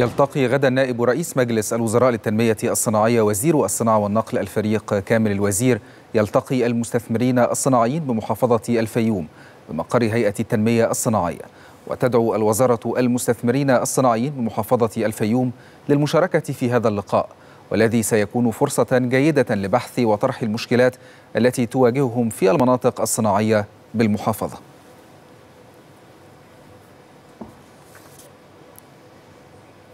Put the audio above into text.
يلتقي غدا نائب رئيس مجلس الوزراء للتنمية الصناعية وزير الصناعة والنقل الفريق كامل الوزير يلتقي المستثمرين الصناعيين بمحافظة الفيوم بمقر هيئة التنمية الصناعية وتدعو الوزارة المستثمرين الصناعيين بمحافظة الفيوم للمشاركة في هذا اللقاء والذي سيكون فرصة جيدة لبحث وطرح المشكلات التي تواجههم في المناطق الصناعية بالمحافظة